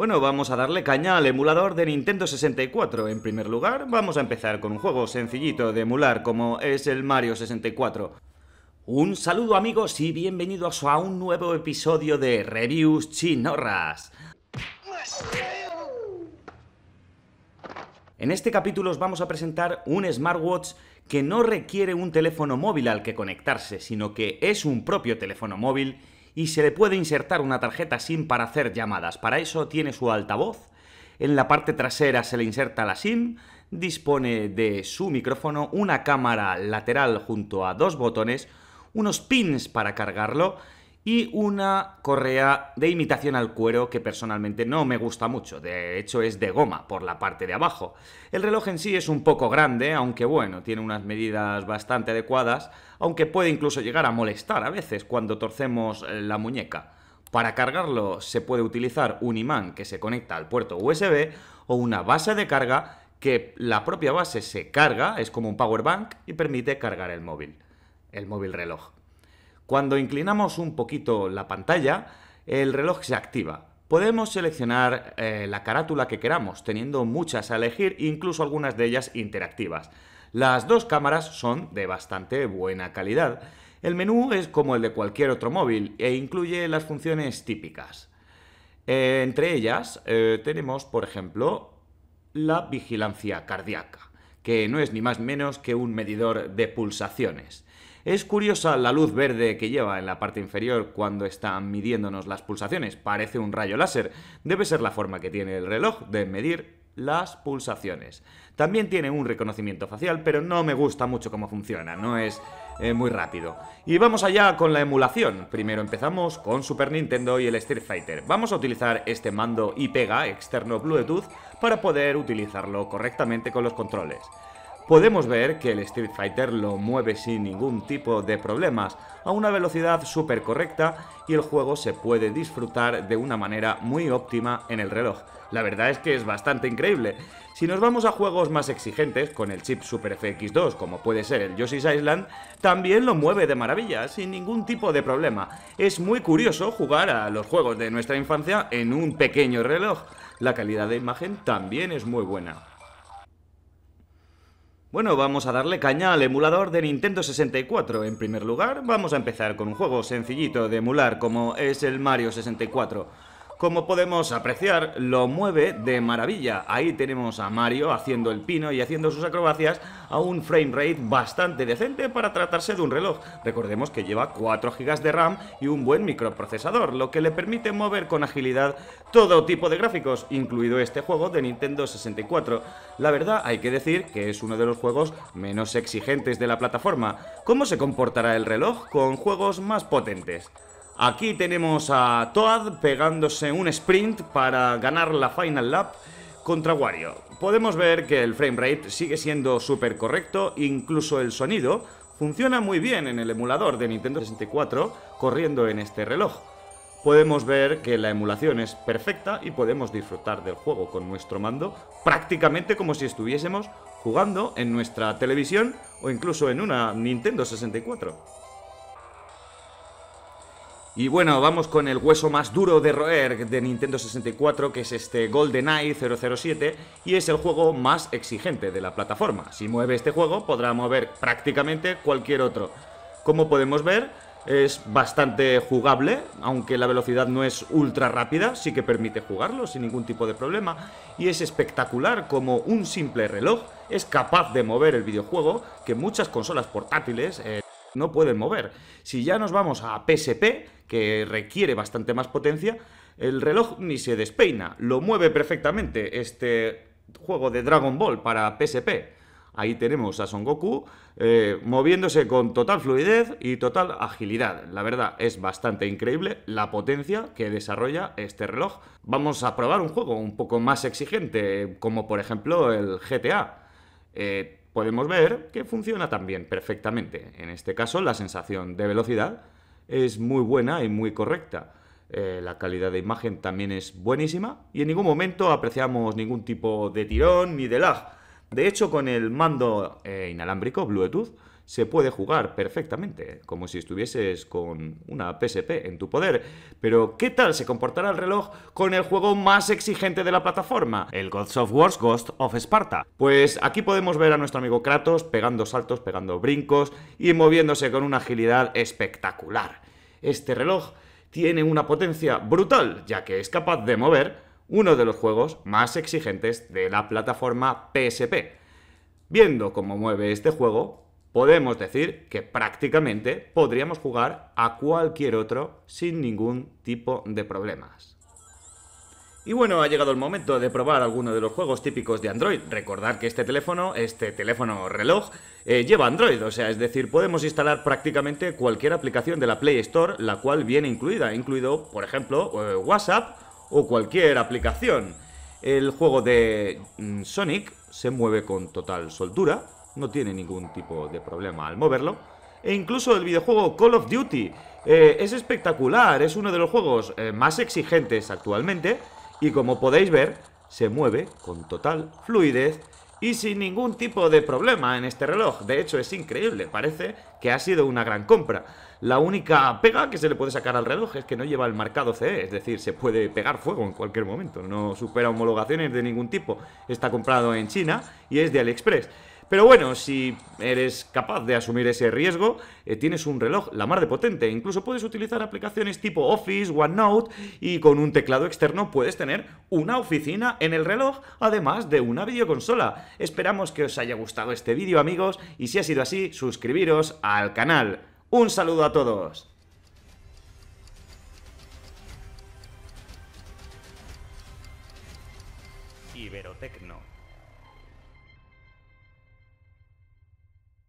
Bueno, vamos a darle caña al emulador de Nintendo 64. En primer lugar, vamos a empezar con un juego sencillito de emular como es el Mario 64. Un saludo amigos y bienvenidos a un nuevo episodio de Reviews Chinorras. En este capítulo os vamos a presentar un smartwatch que no requiere un teléfono móvil al que conectarse, sino que es un propio teléfono móvil y se le puede insertar una tarjeta SIM para hacer llamadas. Para eso tiene su altavoz, en la parte trasera se le inserta la SIM, dispone de su micrófono, una cámara lateral junto a dos botones, unos pins para cargarlo, y una correa de imitación al cuero que personalmente no me gusta mucho, de hecho es de goma por la parte de abajo. El reloj en sí es un poco grande, aunque bueno, tiene unas medidas bastante adecuadas, aunque puede incluso llegar a molestar a veces cuando torcemos eh, la muñeca. Para cargarlo se puede utilizar un imán que se conecta al puerto USB o una base de carga que la propia base se carga, es como un power bank y permite cargar el móvil, el móvil reloj. Cuando inclinamos un poquito la pantalla, el reloj se activa. Podemos seleccionar eh, la carátula que queramos, teniendo muchas a elegir, incluso algunas de ellas interactivas. Las dos cámaras son de bastante buena calidad. El menú es como el de cualquier otro móvil e incluye las funciones típicas. Eh, entre ellas eh, tenemos, por ejemplo, la vigilancia cardíaca, que no es ni más ni menos que un medidor de pulsaciones. Es curiosa la luz verde que lleva en la parte inferior cuando está midiéndonos las pulsaciones, parece un rayo láser, debe ser la forma que tiene el reloj de medir las pulsaciones. También tiene un reconocimiento facial, pero no me gusta mucho cómo funciona, no es eh, muy rápido. Y vamos allá con la emulación. Primero empezamos con Super Nintendo y el Street Fighter. Vamos a utilizar este mando y externo Bluetooth para poder utilizarlo correctamente con los controles podemos ver que el Street Fighter lo mueve sin ningún tipo de problemas, a una velocidad súper correcta y el juego se puede disfrutar de una manera muy óptima en el reloj. La verdad es que es bastante increíble. Si nos vamos a juegos más exigentes, con el chip Super FX2, como puede ser el Yoshi's Island, también lo mueve de maravilla, sin ningún tipo de problema. Es muy curioso jugar a los juegos de nuestra infancia en un pequeño reloj. La calidad de imagen también es muy buena. Bueno, vamos a darle caña al emulador de Nintendo 64. En primer lugar, vamos a empezar con un juego sencillito de emular como es el Mario 64 como podemos apreciar, lo mueve de maravilla. Ahí tenemos a Mario haciendo el pino y haciendo sus acrobacias a un frame rate bastante decente para tratarse de un reloj. Recordemos que lleva 4 GB de RAM y un buen microprocesador, lo que le permite mover con agilidad todo tipo de gráficos, incluido este juego de Nintendo 64. La verdad hay que decir que es uno de los juegos menos exigentes de la plataforma. ¿Cómo se comportará el reloj con juegos más potentes? Aquí tenemos a Toad pegándose un sprint para ganar la Final Lap contra Wario. Podemos ver que el framerate sigue siendo súper correcto, incluso el sonido funciona muy bien en el emulador de Nintendo 64 corriendo en este reloj. Podemos ver que la emulación es perfecta y podemos disfrutar del juego con nuestro mando prácticamente como si estuviésemos jugando en nuestra televisión o incluso en una Nintendo 64. Y bueno, vamos con el hueso más duro de roer de Nintendo 64, que es este GoldenEye 007, y es el juego más exigente de la plataforma. Si mueve este juego, podrá mover prácticamente cualquier otro. Como podemos ver, es bastante jugable, aunque la velocidad no es ultra rápida, sí que permite jugarlo sin ningún tipo de problema, y es espectacular como un simple reloj es capaz de mover el videojuego que muchas consolas portátiles... Eh, no pueden mover. Si ya nos vamos a PSP, que requiere bastante más potencia, el reloj ni se despeina, lo mueve perfectamente este juego de Dragon Ball para PSP. Ahí tenemos a Son Goku eh, moviéndose con total fluidez y total agilidad. La verdad es bastante increíble la potencia que desarrolla este reloj. Vamos a probar un juego un poco más exigente, como por ejemplo el GTA. Eh, podemos ver que funciona también perfectamente. En este caso, la sensación de velocidad es muy buena y muy correcta. Eh, la calidad de imagen también es buenísima y en ningún momento apreciamos ningún tipo de tirón ni de lag. De hecho, con el mando eh, inalámbrico Bluetooth se puede jugar perfectamente, como si estuvieses con una PSP en tu poder. Pero, ¿qué tal se comportará el reloj con el juego más exigente de la plataforma, el God of Wars Ghost of Sparta? Pues aquí podemos ver a nuestro amigo Kratos pegando saltos, pegando brincos y moviéndose con una agilidad espectacular. Este reloj tiene una potencia brutal, ya que es capaz de mover uno de los juegos más exigentes de la plataforma PSP. Viendo cómo mueve este juego, podemos decir que prácticamente podríamos jugar a cualquier otro sin ningún tipo de problemas. Y bueno, ha llegado el momento de probar alguno de los juegos típicos de Android. Recordad que este teléfono, este teléfono reloj, eh, lleva Android, o sea, es decir, podemos instalar prácticamente cualquier aplicación de la Play Store, la cual viene incluida, incluido, por ejemplo, eh, WhatsApp o cualquier aplicación. El juego de mm, Sonic se mueve con total soltura, no tiene ningún tipo de problema al moverlo. E incluso el videojuego Call of Duty eh, es espectacular, es uno de los juegos eh, más exigentes actualmente y como podéis ver, se mueve con total fluidez y sin ningún tipo de problema en este reloj. De hecho, es increíble, parece que ha sido una gran compra. La única pega que se le puede sacar al reloj es que no lleva el marcado CE, es decir, se puede pegar fuego en cualquier momento, no supera homologaciones de ningún tipo. Está comprado en China y es de AliExpress. Pero bueno, si eres capaz de asumir ese riesgo, eh, tienes un reloj la mar de potente. Incluso puedes utilizar aplicaciones tipo Office, OneNote y con un teclado externo puedes tener una oficina en el reloj, además de una videoconsola. Esperamos que os haya gustado este vídeo, amigos, y si ha sido así, suscribiros al canal. Un saludo a todos. Iberotecno